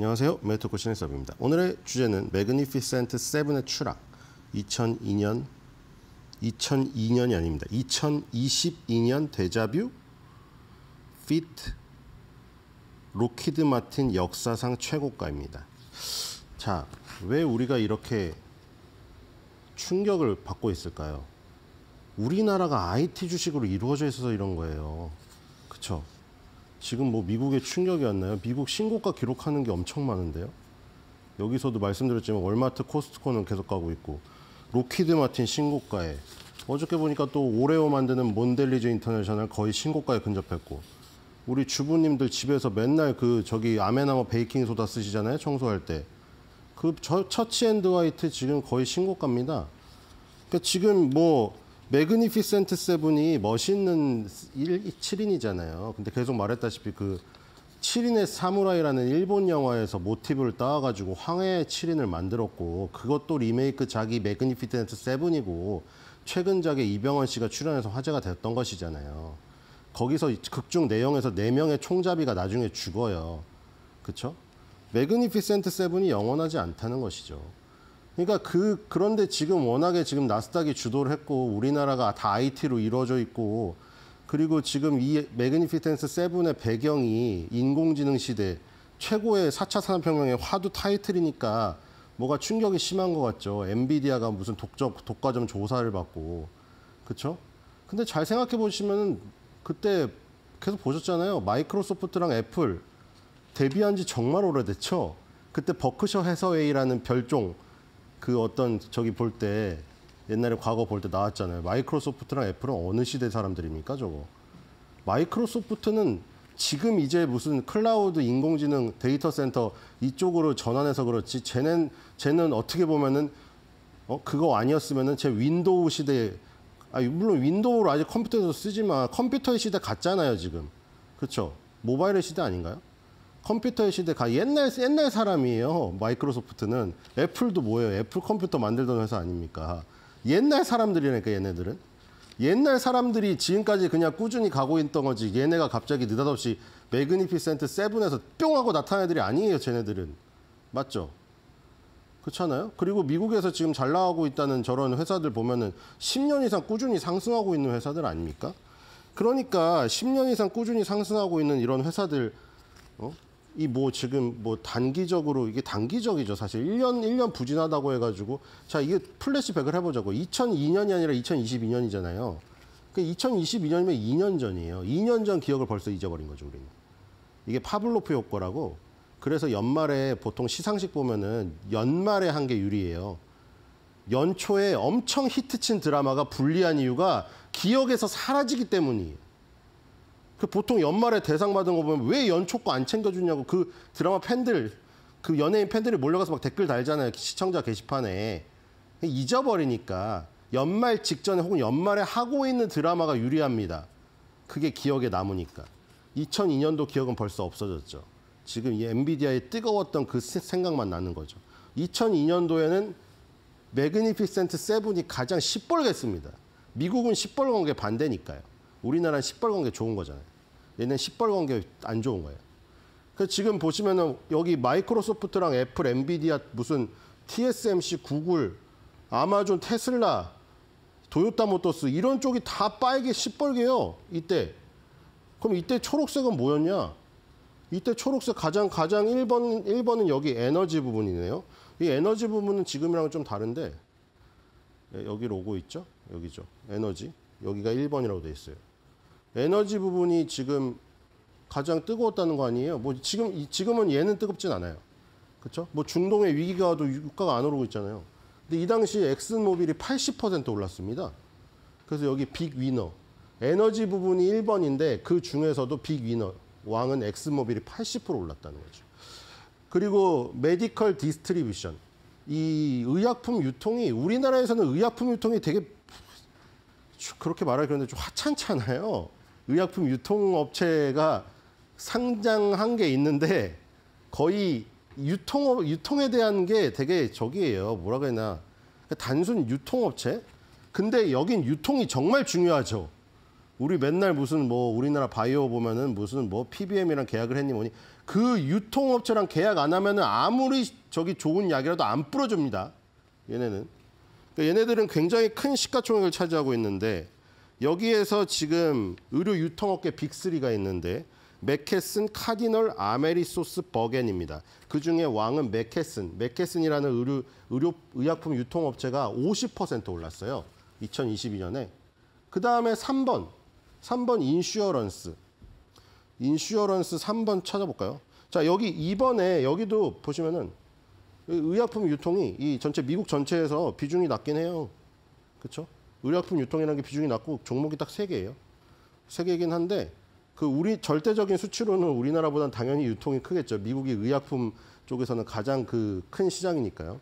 안녕하세요. 메트코 신혜섭입니다. 오늘의 주제는 매그니피센트 7의 추락 2002년 2002년이 아닙니다. 2022년 데자뷰 피트 로키드 마틴 역사상 최고가입니다. 자, 왜 우리가 이렇게 충격을 받고 있을까요? 우리나라가 IT 주식으로 이루어져 있어서 이런 거예요. 그렇죠? 지금 뭐 미국의 충격이었나요? 미국 신고가 기록하는 게 엄청 많은데요. 여기서도 말씀드렸지만 월마트, 코스트코는 계속 가고 있고 로키드 마틴 신고가에 어저께 보니까 또 오레오 만드는 몬델리즈 인터내셔널 거의 신고가에 근접했고 우리 주부님들 집에서 맨날 그 저기 아메나마 베이킹 소다 쓰시잖아요 청소할 때 그 처치 앤드 화이트 지금 거의 신고가입니다. 그러니까 지금 뭐 매그니피센트 세븐이 멋있는 1, 7인이잖아요. 근데 계속 말했다시피 그 7인의 사무라이라는 일본 영화에서 모티브를 따와가지고 황해의 7인을 만들었고 그것도 리메이크 자기 매그니피센트 세븐이고 최근작에 이병헌 씨가 출연해서 화제가 됐던 것이잖아요. 거기서 극중 내용에서 4명의 총잡이가 나중에 죽어요. 그쵸 매그니피센트 세븐이 영원하지 않다는 것이죠. 그러니까 그 그런데 지금 워낙에 지금 나스닥이 주도를 했고 우리나라가 다 IT로 이루어져 있고 그리고 지금 이 매그니피텐스 세븐의 배경이 인공지능 시대 최고의 4차 산업혁명의 화두 타이틀이니까 뭐가 충격이 심한 것 같죠. 엔비디아가 무슨 독점 독과점 조사를 받고 그렇죠? 근데 잘 생각해 보시면 그때 계속 보셨잖아요. 마이크로소프트랑 애플 데뷔한 지 정말 오래됐죠. 그때 버크셔 해서웨이라는 별종 그 어떤 저기 볼 때 옛날에 과거 볼 때 나왔잖아요. 마이크로소프트랑 애플은 어느 시대 사람들입니까 저거? 마이크로소프트는 지금 이제 무슨 클라우드 인공지능 데이터 센터 이쪽으로 전환해서 그렇지 쟤는 쟤는 어떻게 보면은 어 그거 아니었으면은 제 윈도우 시대 아 물론 윈도우를 아직 컴퓨터에서 쓰지만 컴퓨터의 시대 같잖아요 지금 그렇죠 모바일의 시대 아닌가요? 컴퓨터의 시대가 옛날 옛날 사람이에요. 마이크로소프트는 애플도 뭐예요? 애플 컴퓨터 만들던 회사 아닙니까? 옛날 사람들이니까 얘네들은 옛날 사람들이 지금까지 그냥 꾸준히 가고 있던 거지 얘네가 갑자기 느닷없이 매그니피센트 세븐에서 뿅 하고 나타난 애들이 아니에요. 쟤네들은 맞죠? 그렇잖아요. 그리고 미국에서 지금 잘 나가고 있다는 저런 회사들 보면은 10년 이상 꾸준히 상승하고 있는 회사들 아닙니까? 그러니까 10년 이상 꾸준히 상승하고 있는 이런 회사들 어? 이뭐 지금 뭐 단기적으로 이게 단기적이죠. 사실 1년 1년 부진하다고 해 가지고 자, 이게 플래시백을 해 보자고. 2002년이 아니라 2022년이잖아요. 그 그러니까 2022년이면 2년 전이에요. 2년 전 기억을 벌써 잊어버린 거죠, 우리는. 이게 파블로프 효과라고 그래서 연말에 보통 시상식 보면은 연말에 한 게 유리해요. 연초에 엄청 히트친 드라마가 불리한 이유가 기억에서 사라지기 때문이에요. 그 보통 연말에 대상 받은 거 보면 왜 연초 거 안 챙겨주냐고 그 드라마 팬들 그 연예인 팬들이 몰려가서 막 댓글 달잖아요 시청자 게시판에 잊어버리니까 연말 직전에 혹은 연말에 하고 있는 드라마가 유리합니다. 그게 기억에 남으니까. 2002년도 기억은 벌써 없어졌죠. 지금 이 엔비디아의 뜨거웠던 그 생각만 나는 거죠. 2002년도에는 매그니피센트 세븐이 가장 시뻘겠습니다 미국은 시뻘건 게 반대니까요. 우리나라는 시뻘건 게 좋은 거잖아요. 얘는 시뻘건 게 안 좋은 거예요. 그 지금 보시면은 여기 마이크로소프트랑 애플, 엔비디아 무슨 TSMC, 구글, 아마존, 테슬라, 도요타 모터스 이런 쪽이 다 빨개 시뻘개요. 이때. 그럼 이때 초록색은 뭐였냐? 이때 초록색 가장 가장 1번 1번은 여기 에너지 부분이네요. 이 에너지 부분은 지금이랑 좀 다른데 예, 여기 로고 있죠? 여기죠. 에너지. 여기가 1번이라고 돼 있어요. 에너지 부분이 지금 가장 뜨거웠다는 거 아니에요? 뭐 지금 지금은 얘는 뜨겁진 않아요. 그렇죠? 뭐 중동의 위기가 와도 유가가 안 오르고 있잖아요. 근데 이 당시 엑슨모빌이 80% 올랐습니다. 그래서 여기 빅 위너. 에너지 부분이 1번인데 그 중에서도 빅 위너. 왕은 엑슨모빌이 80% 올랐다는 거죠. 그리고 메디컬 디스트리뷰션. 이 의약품 유통이 우리나라에서는 의약품 유통이 되게 그렇게 말하기 그런데 좀 화창치 않아요 의약품 유통업체가 상장한 게 있는데 거의 유통 유통에 대한 게 되게 저기예요. 뭐라 그래나 그러니까 단순 유통업체? 근데 여긴 유통이 정말 중요하죠. 우리 맨날 무슨 뭐 우리나라 바이오 보면은 무슨 뭐 PBM이랑 계약을 했니 뭐니 그 유통업체랑 계약 안 하면은 아무리 저기 좋은 약이라도 안 뿌려줍니다. 얘네는. 그러니까 얘네들은 굉장히 큰 시가총액을 차지하고 있는데 여기에서 지금 의료 유통업계 빅3가 있는데 맥케슨, 카디널, 아메리소스, 버겐입니다. 그중에 왕은 맥케슨. 맥케슨이라는 의료, 의료 의약품 유통업체가 50% 올랐어요. 2022년에. 그다음에 3번. 3번 인슈어런스. 인슈어런스 3번 찾아볼까요? 자, 여기 2번에 여기도 보시면은 의약품 유통이 이 전체 미국 전체에서 비중이 낮긴 해요. 그렇죠? 의약품 유통이라는 게 비중이 낮고 종목이 딱 세개예요세개이긴 한데 그 우리 절대적인 수치로는 우리나라보다는 당연히 유통이 크겠죠. 미국이 의약품 쪽에서는 가장 그 큰 시장이니까요.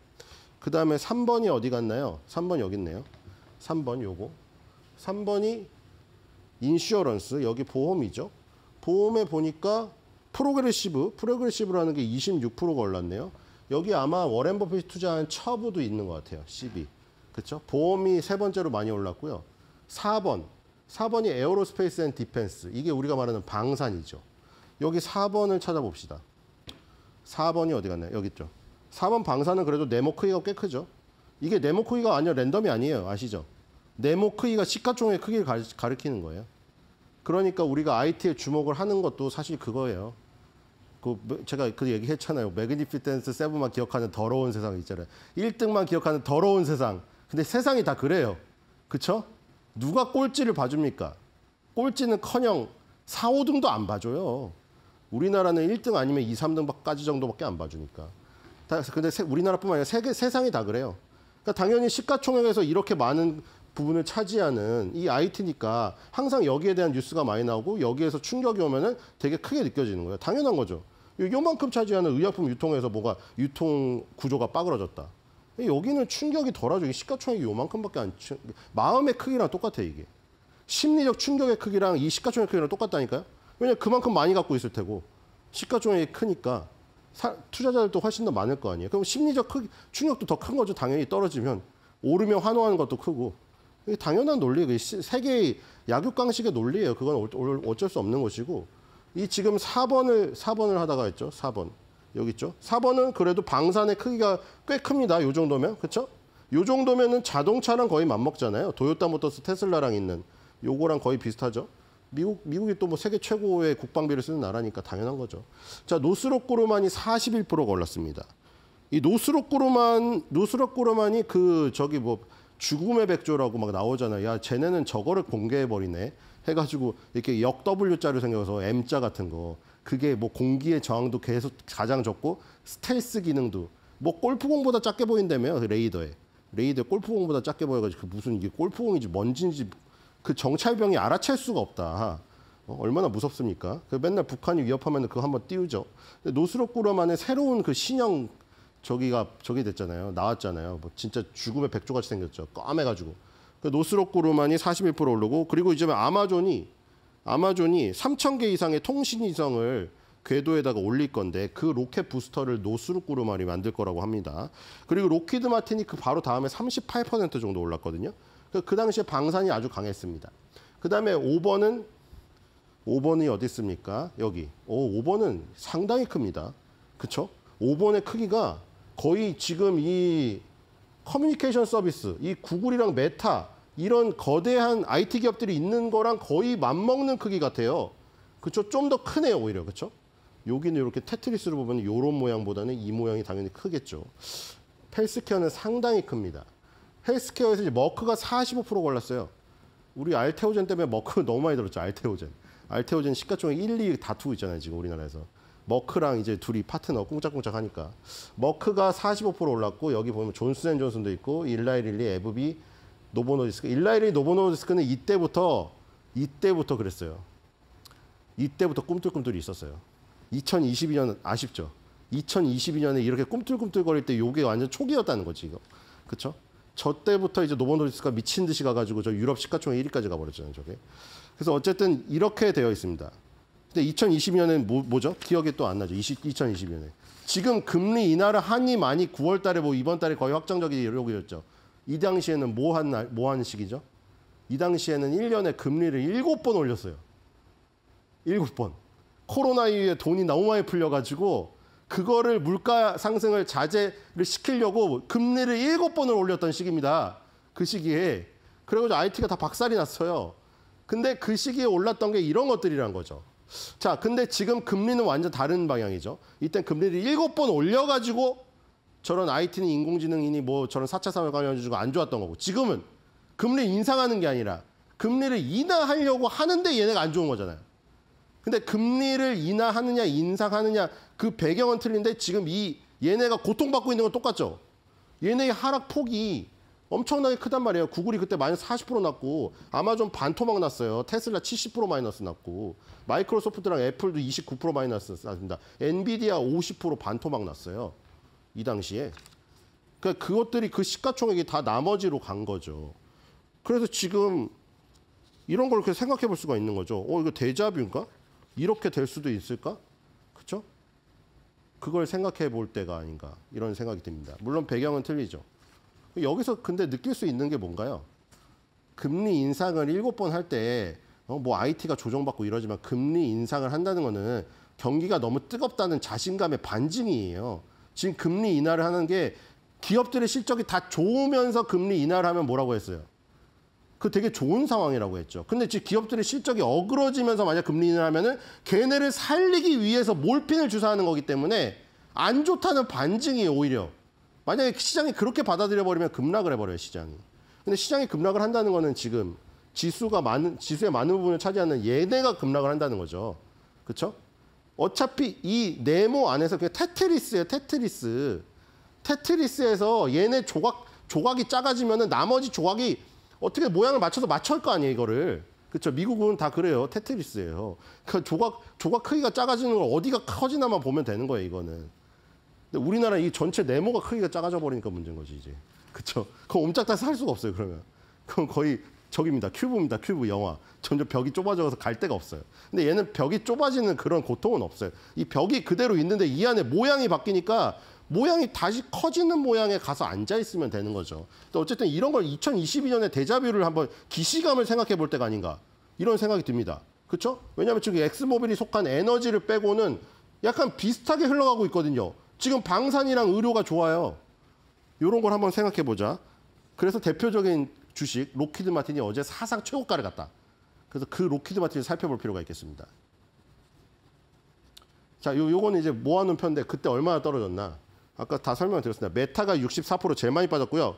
그다음에 3번이 어디 갔나요? 3번 여기 있네요. 3번 요거. 3번이 인슈어런스 여기 보험이죠. 보험에 보니까 프로그레시브, 프로그레시브라는 게 26%가 올랐네요. 여기 아마 워렌 버핏 투자한 처부도 있는 것 같아요. CB. 그렇죠? 보험이 세 번째로 많이 올랐고요. 4번. 4번이 에어로스페이스 앤 디펜스. 이게 우리가 말하는 방산이죠. 여기 4번을 찾아봅시다. 4번이 어디 갔나요? 여기 있죠. 4번 방사는 그래도 네모 크기가 꽤 크죠. 이게 네모 크기가 아니라 랜덤이 아니에요. 아시죠? 네모 크기가 시가총액 크기를 가르키는 거예요. 그러니까 우리가 IT에 주목을 하는 것도 사실 그거예요. 그 제가 그 얘기했잖아요. 매그니피텐스 세븐만 기억하는 더러운 세상 있잖아요. 1등만 기억하는 더러운 세상. 근데 세상이 다 그래요. 그쵸 누가 꼴찌를 봐줍니까? 꼴찌는커녕 4, 5등도 안 봐줘요. 우리나라는 1등 아니면 2, 3등까지 정도밖에 안 봐주니까. 다, 근데 세, 우리나라뿐만 아니라 세계, 세상이 다 그래요. 그러니까 당연히 시가총액에서 이렇게 많은 부분을 차지하는 이 IT니까 항상 여기에 대한 뉴스가 많이 나오고 여기에서 충격이 오면은 되게 크게 느껴지는 거예요. 당연한 거죠. 요만큼 차지하는 의약품 유통에서 뭐가 유통 구조가 빠그러졌다. 여기는 충격이 덜하죠. 이 시가총액이 요만큼밖에 안 치... 마음의 크기랑 똑같아 이게. 심리적 충격의 크기랑 이 시가총액 크기랑 똑같다니까요. 왜냐 그만큼 많이 갖고 있을 테고 시가총액이 크니까 사... 투자자들도 훨씬 더 많을 거 아니에요. 그럼 심리적 크기 충격도 더 큰 거죠. 당연히 떨어지면 오르면 환호하는 것도 크고 당연한 논리, 세계의 약육강식의 논리예요. 그건 어, 어, 어쩔 수 없는 것이고 이 지금 4번을 4번을 하다가 했죠. 4번. 여기 있죠. 4번은 그래도 방산의 크기가 꽤 큽니다. 이 정도면. 그렇죠? 요 정도면은 자동차랑 거의 맞먹잖아요. 도요타 모터스 테슬라랑 있는 요거랑 거의 비슷하죠. 미국, 미국이 또 뭐 세계 최고의 국방비를 쓰는 나라니까 당연한 거죠. 자, 노스로꼬르만이 4 1걸렸습니다이 노스로꼬르만, 노스로꼬르만이 그 저기 뭐 죽음의 백조라고 막 나오잖아요. 야, 쟤네는 저거를 공개해버리네. 해가지고 이렇게 역 W자로 생겨서 M자 같은 거. 그게 뭐 공기의 저항도 계속 가장 적고 스텔스 기능도 뭐 골프공보다 작게 보인다며요 그 레이더에 레이더 골프공보다 작게 보여가지고 그 무슨 이게 골프공인지 뭔지인지 그 정찰병이 알아챌 수가 없다. 어, 얼마나 무섭습니까? 그 맨날 북한이 위협하면 그거 한번 띄우죠. 노스롭꾸라만의 새로운 그 신형 저기가 저기 됐잖아요. 나왔잖아요. 뭐 진짜 죽음의 백조같이 생겼죠. 까매가지고. 그노스롭꾸르만이41% 오르고 그리고 이제 아마존이 아마존이 3,000개 이상의 통신 위성을 궤도에다가 올릴 건데 그 로켓 부스터를 노스룩구르마리 만들 거라고 합니다. 그리고 로키드 마틴이 그 바로 다음에 38% 정도 올랐거든요. 그러니까 그 당시에 방산이 아주 강했습니다. 그 다음에 5번은 5번이 어디 있습니까? 여기. 오, 5번은 상당히 큽니다. 그쵸? 5번의 크기가 거의 지금 이 커뮤니케이션 서비스, 이 구글이랑 메타 이런 거대한 IT 기업들이 있는 거랑 거의 맞먹는 크기 같아요. 그렇죠? 좀 더 크네요, 오히려. 그렇죠? 여기는 이렇게 테트리스로 보면 이런 모양보다는 이 모양이 당연히 크겠죠. 헬스케어는 상당히 큽니다. 헬스케어에서 이제 머크가 45%걸렸어요 우리 알테오젠 때문에 머크 너무 많이 들었죠. 알테오젠. 알테오젠 시가총액 1, 2 다투고 있잖아요. 지금 우리나라에서. 머크랑 이제 둘이 파트너 꽁짝꽁짝 하니까. 머크가 45% 올랐고 여기 보면 존슨앤존슨도 있고 일라이릴리, 에브비, 노보노디스크. 일라이리 노보노디스크는 이때부터 이때부터 그랬어요. 이때부터 꿈틀꿈틀이 있었어요. 2022년 아쉽죠. 2022년에 이렇게 꿈틀꿈틀거릴 때요게 완전 초기였다는 거지 이거. 그렇죠? 저 때부터 이제 노보노디스크가 미친 듯이 가가지고 저 유럽 시가총액 1위까지 가버렸잖아요. 저게. 그래서 어쨌든 이렇게 되어 있습니다. 근데 2 0 2 2년엔 뭐, 죠 기억이 또 안 나죠. 20, 2020년에. 지금 금리 인하를 하니 많이 9월 달에 뭐 이번 달에 거의 확정적인 이력이있죠 이 당시에는 뭐한 날, 뭐한 시기죠? 이 당시에는 1년에 금리를 7번 올렸어요. 7번. 코로나 이후에 돈이 너무 많이 풀려가지고 그거를 물가 상승을 자제를 시키려고 금리를 7번을 올렸던 시기입니다. 그 시기에. 그래가지고 IT가 다 박살이 났어요. 근데 그 시기에 올랐던 게 이런 것들이란 거죠. 자, 근데 지금 금리는 완전 다른 방향이죠. 이때 금리를 7번 올려가지고 저런 IT는 인공지능이니 뭐 저런 4차 산업혁명주고안 좋았던 거고 지금은 금리 인상하는 게 아니라 금리를 인하하려고 하는데 얘네가 안 좋은 거잖아요. 근데 금리를 인하하느냐 인상하느냐 그 배경은 틀린데 지금 이 얘네가 고통받고 있는 건 똑같죠. 얘네의 하락 폭이 엄청나게 크단 말이에요. 구글이 그때 마이너스 40% 났고 아마존 반토막 났어요. 테슬라 70% 마이너스 났고 마이크로소프트랑 애플도 29% 마이너스 났습니다. 엔비디아 50% 반토막 났어요. 이 당시에. 그러니까 그것들이 그 시가총액이 다 나머지로 간 거죠. 그래서 지금 이런 걸 이렇게 생각해 볼 수가 있는 거죠. 어, 이거 대자뷰인가? 이렇게 될 수도 있을까? 그쵸 그걸 생각해 볼 때가 아닌가 이런 생각이 듭니다. 물론 배경은 틀리죠. 여기서 근데 느낄 수 있는 게 뭔가요? 금리 인상을 일곱 번 할 때뭐 어, IT가 조정받고 이러지만 금리 인상을 한다는 거는 경기가 너무 뜨겁다는 자신감의 반증이에요. 지금 금리 인하를 하는 게 기업들의 실적이 다 좋으면서 금리 인하를 하면 뭐라고 했어요? 그 되게 좋은 상황이라고 했죠. 근데 지금 기업들의 실적이 어그러지면서 만약 금리 인하를 하면은 걔네를 살리기 위해서 몰핀을 주사하는 거기 때문에 안 좋다는 반증이 오히려 만약에 시장이 그렇게 받아들여 버리면 급락을 해버려요 시장이. 근데 시장이 급락을 한다는 거는 지금 지수가 많은 지수의 많은 부분을 차지하는 얘네가 급락을 한다는 거죠. 그렇죠? 어차피 이 네모 안에서 그 테트리스예요, 테트리스. 테트리스에서 얘네 조각, 조각이 작아지면 은 나머지 조각이 어떻게 모양을 맞춰서 맞출 거 아니에요, 이거를. 그렇죠. 미국은 다 그래요. 테트리스예요. 그 조각, 조각 크기가 작아지는 걸 어디가 커지나만 보면 되는 거예요, 이거는. 근데 우리나라 이 전체 네모가 크기가 작아져 버리니까 문제인 거지, 이제. 그렇죠. 그럼 옴짝달싹 할 수가 없어요, 그러면. 그럼 거의 저입니다 기 큐브입니다. 큐브 영화. 점점 벽이 좁아져서 갈 데가 없어요. 근데 얘는 벽이 좁아지는 그런 고통은 없어요. 이 벽이 그대로 있는데 이 안에 모양이 바뀌니까 모양이 다시 커지는 모양에 가서 앉아 있으면 되는 거죠. 또 어쨌든 이런 걸 2022년에 데자뷰를 한번 기시감을 생각해 볼 때가 아닌가 이런 생각이 듭니다. 그렇죠? 왜냐하면 지금 엑스모빌이 속한 에너지를 빼고는 약간 비슷하게 흘러가고 있거든요. 지금 방산이랑 의료가 좋아요. 이런 걸 한번 생각해 보자. 그래서 대표적인 주식 로키드 마틴이 어제 사상 최고가를 갔다. 그래서 그 로키드 마틴을 살펴볼 필요가 있겠습니다. 자, 요, 요거는 이제 모아놓은 편인데 그때 얼마나 떨어졌나. 아까 다 설명을 드렸습니다. 메타가 64% 제일 많이 빠졌고요.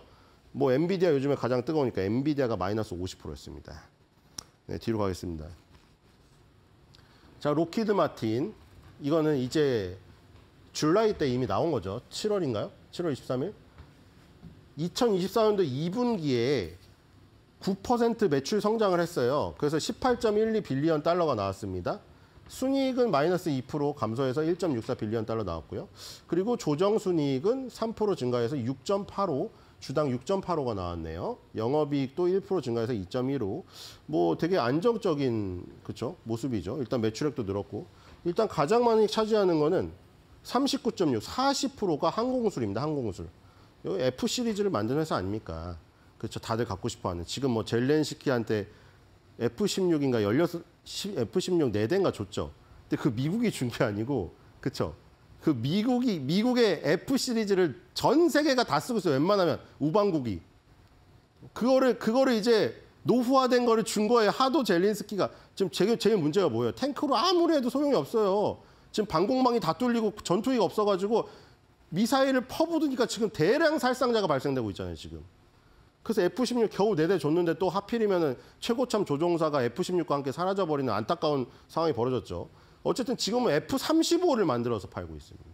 뭐 엔비디아 요즘에 가장 뜨거우니까 엔비디아가 마이너스 50%였습니다. 네, 뒤로 가겠습니다. 자, 로키드 마틴. 이거는 이제 줄라이 때 이미 나온 거죠. 7월인가요? 7월 23일? 2024년도 2분기에 9% 매출 성장을 했어요. 그래서 18.12 빌리언 달러가 나왔습니다. 순이익은 마이너스 2% 감소해서 1.64 빌리언 달러 나왔고요. 그리고 조정 순이익은 3% 증가해서 6.85 주당 6.85가 나왔네요. 영업이익도 1% 증가해서 2.15. 뭐 되게 안정적인 그쵸 모습이죠. 일단 매출액도 늘었고 일단 가장 많이 차지하는 거는 39.6, 40%가 항공술입니다 항공우술. 이 F 시리즈를 만든 회사 아닙니까? 그렇죠. 다들 갖고 싶어하는. 지금 뭐 젤렌스키한테 F-16인가 16, F-16 4대인가 줬죠. 근데 그 미국이 준 게 아니고, 그렇죠. 그 미국이 미국의 F 시리즈를 전 세계가 다 쓰고 있어요. 웬만하면 우방국이 그거를 그거를 이제 노후화된 거를 준 거예요. 하도 젤렌스키가 지금 제일, 제일 문제가 뭐예요? 탱크로 아무리 해도 소용이 없어요. 지금 방공망이 다 뚫리고 전투기가 없어가지고 미사일을 퍼부드니까 지금 대량 살상자가 발생되고 있잖아요. 지금. 그래서 F-16 겨우 4대 줬는데 또 하필이면 최고참 조종사가 F-16과 함께 사라져버리는 안타까운 상황이 벌어졌죠. 어쨌든 지금은 F-35를 만들어서 팔고 있습니다.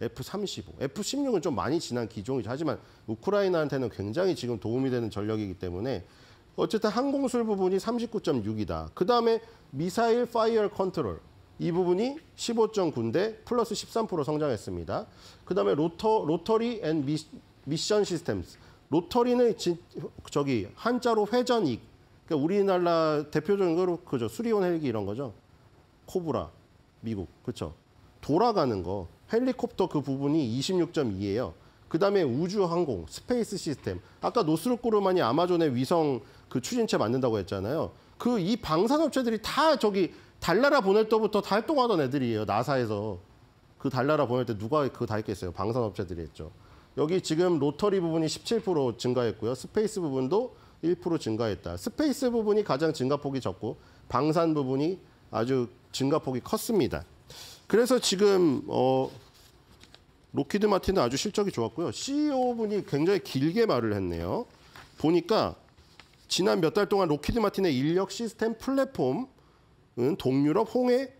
F-35. F-16은 좀 많이 지난 기종이죠. 하지만 우크라이나한테는 굉장히 지금 도움이 되는 전력이기 때문에 어쨌든 항공술 부분이 39.6이다. 그 다음에 미사일 파이어 컨트롤. 이 부분이 15.9인데 플러스 13% 성장했습니다. 그 다음에 로터, 로터리 앤 미, 미션 시스템스. 로터리는 진, 저기 한자로 회전익. 그러니까 우리나라 대표적인 거로 그죠. 수리온 헬기 이런 거죠. 코브라 미국 그렇죠. 돌아가는 거 헬리콥터 그 부분이 26.2예요. 그다음에 우주항공 스페이스 시스템 아까 노스로크르만이 아마존의 위성 그 추진체 만든다고 했잖아요. 그 이 방산업체들이 다 저기 달나라 보낼 때부터 다 활동하던 애들이에요. 나사에서 그 달나라 보낼 때 누가 그거 다 했겠어요. 방산업체들이 했죠. 여기 지금 로터리 부분이 17% 증가했고요. 스페이스 부분도 1% 증가했다. 스페이스 부분이 가장 증가폭이 적고 방산 부분이 아주 증가폭이 컸습니다. 그래서 지금 어, 로키드 마틴은 아주 실적이 좋았고요. CEO분이 굉장히 길게 말을 했네요. 보니까 지난 몇 달 동안 로키드 마틴의 인력 시스템 플랫폼은 동유럽 홍해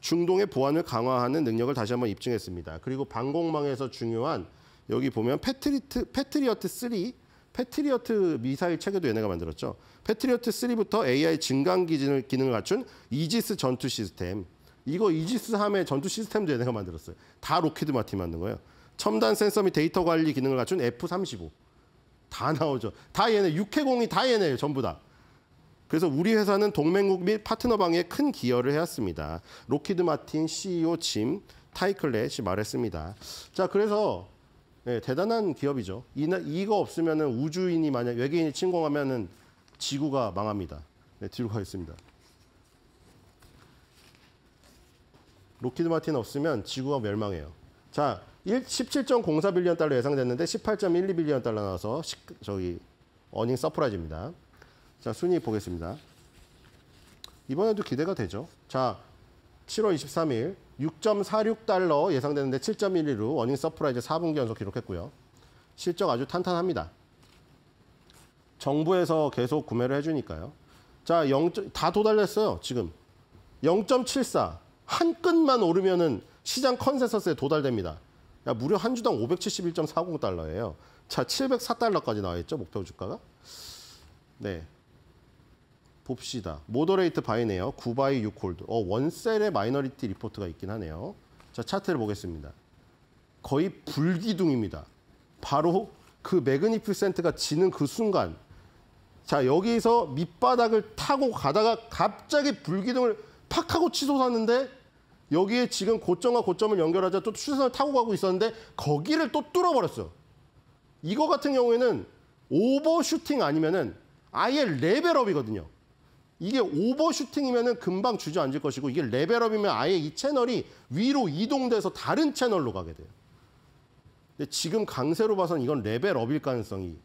중동의 보안을 강화하는 능력을 다시 한번 입증했습니다. 그리고 방공망에서 중요한 여기 보면 패트리트 패트리어트 3 패트리어트 미사일 체계도 얘네가 만들었죠. 패트리어트 3부터 AI 증강 기능을, 기능을 갖춘 이지스 전투 시스템. 이거 이지스 함의 전투 시스템도 얘네가 만들었어요. 다 로키드 마틴 만든 거예요. 첨단 센서 및 데이터 관리 기능을 갖춘 F-35. 다 나오죠. 다 얘네, 육해공이 다 얘네예요, 전부 다. 그래서 우리 회사는 동맹국 및 파트너 방에 큰 기여를 해왔습니다. 로키드 마틴 CEO 짐 타이클렛이 말했습니다. 자, 그래서 네, 대단한 기업이죠. 이, 이거 없으면 우주인이 만약 외계인이 침공하면 지구가 망합니다. 네, 뒤로 가겠습니다. 로키드 마틴 없으면 지구가 멸망해요. 자, 17.04빌리언 달러 예상됐는데 18.12빌리언 달러 나와서 시, 저기 어닝 서프라이즈입니다. 자, 순위 보겠습니다. 이번에도 기대가 되죠. 자, 7월 23일 6.46달러 예상되는데 7.11로 원인 서프라이즈 4분기 연속 기록했고요. 실적 아주 탄탄합니다. 정부에서 계속 구매를 해주니까요. 자, 0, 다 도달했어요, 지금. 0.74. 한 끈만 오르면은 시장 컨센서스에 도달됩니다. 야, 무려 한 주당 571.40달러예요. 자, 704달러까지 나와 있죠, 목표 주가가. 네. 봅시다. 모더레이트 바이네요. 9바이 6홀드. 어, 원셀의 마이너리티 리포트가 있긴 하네요. 자, 차트를 보겠습니다. 거의 불기둥입니다. 바로 그 매그니피센트가 지는 그 순간. 자, 여기서 밑바닥을 타고 가다가 갑자기 불기둥을 팍 하고 치솟았는데 여기에 지금 고점과 고점을 연결하자 또 추세선을 타고 가고 있었는데 거기를 또 뚫어버렸어. 요 이거 같은 경우에는 오버슈팅 아니면은 아예 레벨업이거든요. 이게 오버슈팅이면 금방 주저앉을 것이고 이게 레벨업이면 아예 이 채널이 위로 이동돼서 다른 채널로 가게 돼요. 근데 지금 강세로 봐선 이건 레벨업일 가능성이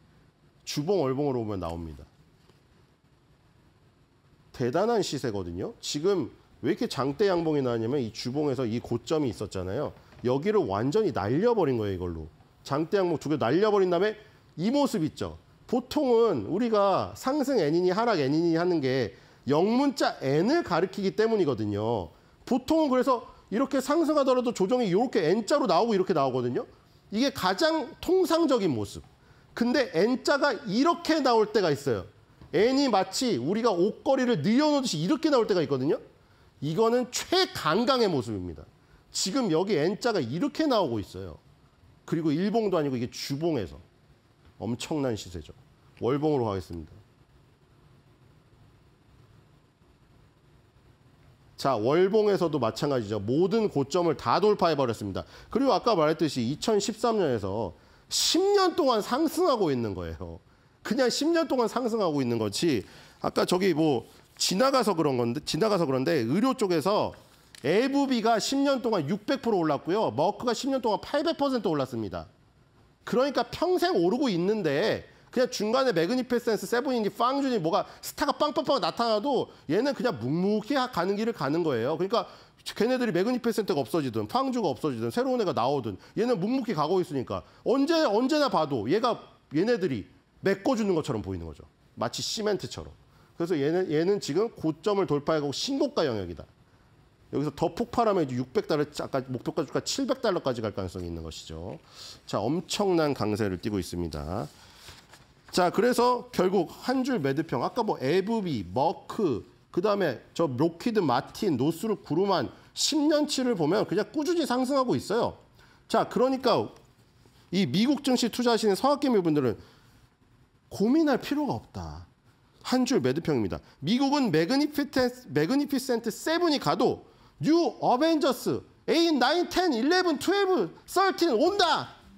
주봉 월봉으로 보면 나옵니다. 대단한 시세거든요. 지금 왜 이렇게 장대 양봉이 나왔냐면 이 주봉에서 이 고점이 있었잖아요. 여기를 완전히 날려버린 거예요, 이걸로. 장대 양봉 두 개 날려버린 다음에 이 모습 있죠. 보통은 우리가 상승 애니니 하락 애니니 하는 게 영문자 n을 가리키기 때문이거든요. 보통은 그래서 이렇게 상승하더라도 조정이 이렇게 n자로 나오고 이렇게 나오거든요. 이게 가장 통상적인 모습. 근데 n자가 이렇게 나올 때가 있어요. n이 마치 우리가 옷걸이를 늘려놓듯이 이렇게 나올 때가 있거든요. 이거는 최강강의 모습입니다. 지금 여기 n자가 이렇게 나오고 있어요. 그리고 일봉도 아니고 이게 주봉에서 엄청난 시세죠. 월봉으로 가겠습니다. 자, 월봉에서도 마찬가지죠. 모든 고점을 다 돌파해버렸습니다. 그리고 아까 말했듯이 2013년에서 10년 동안 상승하고 있는 거예요. 그냥 10년 동안 상승하고 있는 거지. 아까 저기 뭐 지나가서 그런 건데, 지나가서 그런데 의료 쪽에서 에브비가 10년 동안 600% 올랐고요. 머크가 10년 동안 800% 올랐습니다. 그러니까 평생 오르고 있는데 그냥 중간에 매그니페센스세븐이니 빵준이 뭐가 스타가 빵빵빵 나타나도 얘는 그냥 묵묵히 가는 길을 가는 거예요. 그러니까 걔네들이 매그니페센트가 없어지든 팡주가 없어지든 새로운 애가 나오든 얘는 묵묵히 가고 있으니까 언제 언제나 봐도 얘가 얘네들이 메꿔주는 것처럼 보이는 거죠. 마치 시멘트처럼. 그래서 얘는 얘는 지금 고점을 돌파하고 신고가 영역이다. 여기서 더 폭발하면 이제 600달러 아까 목표가 주가 700달러까지 갈 가능성이 있는 것이죠. 자, 엄청난 강세를 띠고 있습니다. 자, 그래서 결국 한 줄 매드평. 아까 뭐 에브비, 머크, 그다음에 저 로키드 마틴, 노스르 구름한 10년치를 보면 그냥 꾸준히 상승하고 있어요. 자, 그러니까 이 미국 증시 투자하시는 성악기미 분들은 고민할 필요가 없다. 한 줄 매드평입니다. 미국은 매그니피센트, 세븐이 가도 뉴 어벤져스 A9, 10, 11, 12, 13 온다.